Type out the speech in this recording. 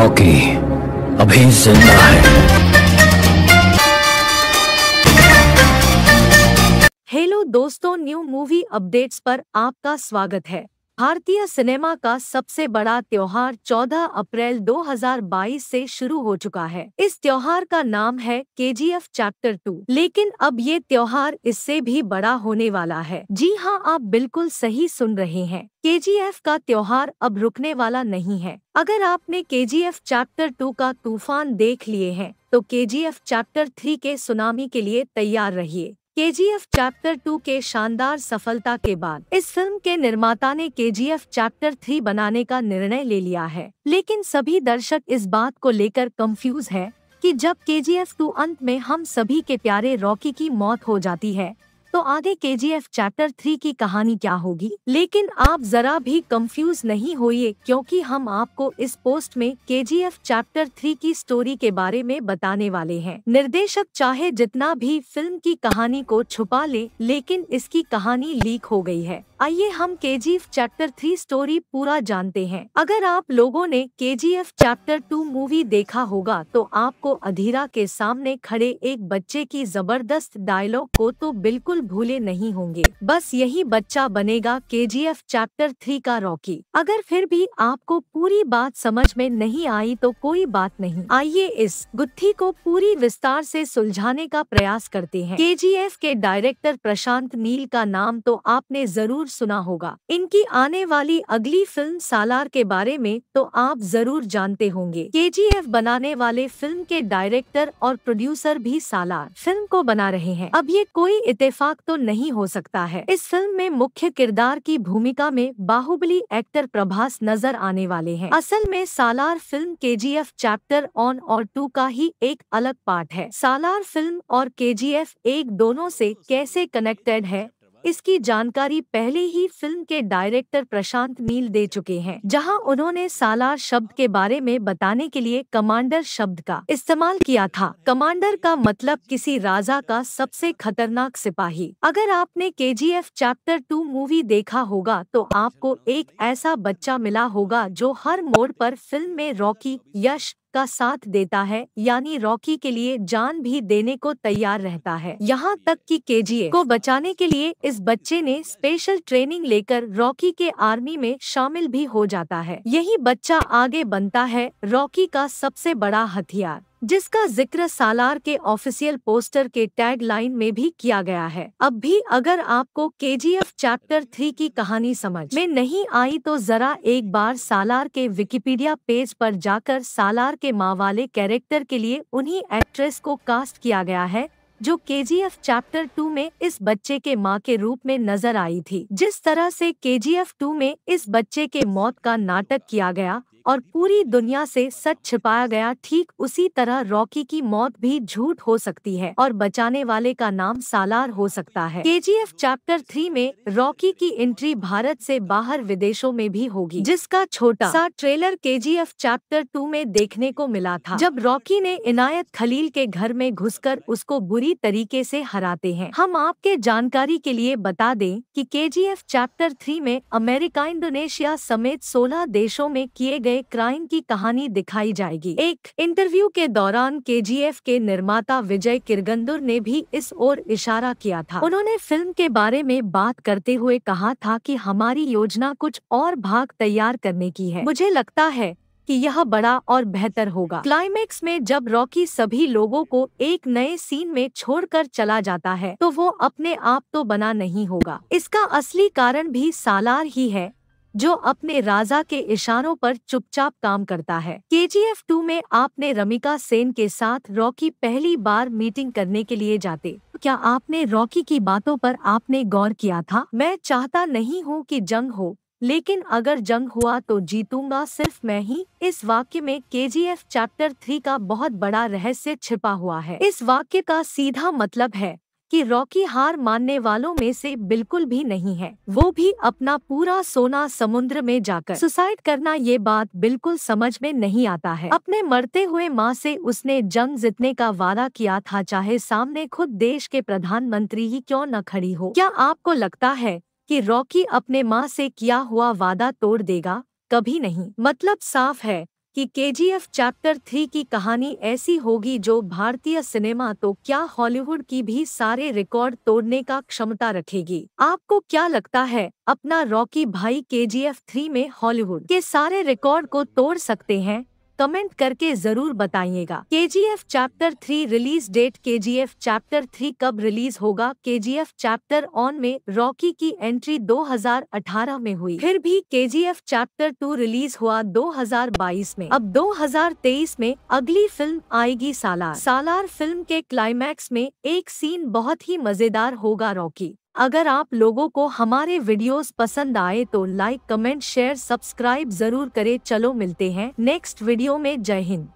Rocky अभी जिंदा है हेलो दोस्तों न्यू मूवी अपडेट्स पर आपका स्वागत है भारतीय सिनेमा का सबसे बड़ा त्योहार 14 अप्रैल 2022 से शुरू हो चुका है इस त्यौहार का नाम है एफ चैप्टर टू लेकिन अब ये त्यौहार इससे भी बड़ा होने वाला है जी हाँ आप बिल्कुल सही सुन रहे हैं एफ का त्योहार अब रुकने वाला नहीं है अगर आपने एफ चैप्टर टू का तूफान देख लिए हैं तो एफ चैप्टर थ्री के सुनामी के लिए तैयार रहिए के जी एफ चैप्टर टू के शानदार सफलता के बाद इस फिल्म के निर्माता ने के जी एफ चैप्टर थ्री बनाने का निर्णय ले लिया है लेकिन सभी दर्शक इस बात को लेकर कंफ्यूज है कि जब के जी एफ टू अंत में हम सभी के प्यारे रॉकी की मौत हो जाती है तो आगे के जी एफ चैप्टर थ्री की कहानी क्या होगी लेकिन आप जरा भी कंफ्यूज नहीं होइए क्योंकि हम आपको इस पोस्ट में K G F chapter three की स्टोरी के बारे में बताने वाले हैं निर्देशक चाहे जितना भी फिल्म की कहानी को छुपा ले, लेकिन इसकी कहानी लीक हो गई है आइए हम के चैप्टर थ्री स्टोरी पूरा जानते हैं अगर आप लोगों ने के चैप्टर टू मूवी देखा होगा तो आपको अधीरा के सामने खड़े एक बच्चे की जबरदस्त डायलॉग को तो बिल्कुल भूले नहीं होंगे बस यही बच्चा बनेगा के चैप्टर थ्री का रॉकी अगर फिर भी आपको पूरी बात समझ में नहीं आई तो कोई बात नहीं आइए इस गुत्थी को पूरी विस्तार से सुलझाने का प्रयास करते हैं के के डायरेक्टर प्रशांत नील का नाम तो आपने जरूर सुना होगा इनकी आने वाली अगली फिल्म सालार के बारे में तो आप जरूर जानते होंगे के बनाने वाले फिल्म के डायरेक्टर और प्रोड्यूसर भी सालार फिल्म को बना रहे हैं अब ये कोई इतफाक तो नहीं हो सकता है इस फिल्म में मुख्य किरदार की भूमिका में बाहुबली एक्टर प्रभास नजर आने वाले हैं असल में सालार फिल्म के चैप्टर ऑन और टू का ही एक अलग पार्ट है सालार फिल्म और के एक दोनों से कैसे कनेक्टेड है इसकी जानकारी पहले ही फिल्म के डायरेक्टर प्रशांत नील दे चुके हैं जहां उन्होंने सालार शब्द के बारे में बताने के लिए कमांडर शब्द का इस्तेमाल किया था कमांडर का मतलब किसी राजा का सबसे खतरनाक सिपाही अगर आपने के चैप्टर टू मूवी देखा होगा तो आपको एक ऐसा बच्चा मिला होगा जो हर मोड़ पर फिल्म में रॉकी यश का साथ देता है यानी रॉकी के लिए जान भी देने को तैयार रहता है यहाँ तक कि केजीए को बचाने के लिए इस बच्चे ने स्पेशल ट्रेनिंग लेकर रॉकी के आर्मी में शामिल भी हो जाता है यही बच्चा आगे बनता है रॉकी का सबसे बड़ा हथियार जिसका जिक्र सालार के ऑफिशियल पोस्टर के टैग लाइन में भी किया गया है अब भी अगर आपको के चैप्टर थ्री की कहानी समझ में नहीं आई तो जरा एक बार सालार के विकिपीडिया पेज पर जाकर सालार के माँ वाले कैरेक्टर के लिए उन्हीं एक्ट्रेस को कास्ट किया गया है जो के चैप्टर टू में इस बच्चे के माँ के रूप में नजर आई थी जिस तरह से के टू में इस बच्चे के मौत का नाटक किया गया और पूरी दुनिया से सच छिपाया गया ठीक उसी तरह रॉकी की मौत भी झूठ हो सकती है और बचाने वाले का नाम सालार हो सकता है के चैप्टर थ्री में रॉकी की एंट्री भारत से बाहर विदेशों में भी होगी जिसका छोटा सा ट्रेलर के चैप्टर टू में देखने को मिला था जब रॉकी ने इनायत खलील के घर में घुसकर उसको बुरी तरीके से हराते हैं हम आपके जानकारी के लिए बता दें कि के चैप्टर थ्री में अमेरिका इंडोनेशिया समेत 16 देशों में किए गए दे क्राइम की कहानी दिखाई जाएगी एक इंटरव्यू के दौरान केजीएफ के निर्माता विजय किरगंदुर ने भी इस ओर इशारा किया था उन्होंने फिल्म के बारे में बात करते हुए कहा था कि हमारी योजना कुछ और भाग तैयार करने की है मुझे लगता है कि यह बड़ा और बेहतर होगा क्लाइमेक्स में जब रॉकी सभी लोगों को एक नए सीन में छोड़कर चला जाता है तो वो अपने आप तो बना नहीं होगा इसका असली कारण भी सालार ही है जो अपने राजा के इशारों पर चुपचाप काम करता है के जी एफ टू में आपने रमिका सेन के साथ रॉकी पहली बार मीटिंग करने के लिए जाते क्या आपने रॉकी की बातों पर आपने गौर किया था मैं चाहता नहीं हूँ कि जंग हो लेकिन अगर जंग हुआ तो जीतूंगा सिर्फ मैं ही इस वाक्य में K G F chapter three का बहुत बड़ा रहस्य छिपा हुआ है इस वाक्य का सीधा मतलब है कि रॉकी हार मानने वालों में से बिल्कुल भी नहीं है वो भी अपना पूरा सोना समुद्र में जाकर सुसाइड करना ये बात बिल्कुल समझ में नहीं आता है अपने मरते हुए माँ से उसने जंग जीतने का वादा किया था चाहे सामने खुद देश के प्रधानमंत्री ही क्यों न खड़ी हो क्या आपको लगता है कि रॉकी अपने माँ से किया हुआ वादा तोड़ देगा कभी नहीं मतलब साफ है कि केजीएफ चैप्टर थ्री की कहानी ऐसी होगी जो भारतीय सिनेमा तो क्या हॉलीवुड की भी सारे रिकॉर्ड तोड़ने का क्षमता रखेगी आपको क्या लगता है अपना रॉकी भाई केजीएफ थ्री में हॉलीवुड के सारे रिकॉर्ड को तोड़ सकते हैं कमेंट करके जरूर बताइएगा K G F chapter three release date K G F chapter three कब रिलीज होगा K G F chapter one में रॉकी की एंट्री 2018 में हुई फिर भी K G F chapter two release हुआ 2022 में अब 2023 में अगली फिल्म आएगी सालार सालार फिल्म के क्लाइमैक्स में एक सीन बहुत ही मजेदार होगा रॉकी अगर आप लोगों को हमारे वीडियोस पसंद आए तो लाइक कमेंट शेयर सब्सक्राइब जरूर करें चलो मिलते हैं नेक्स्ट वीडियो में जय हिंद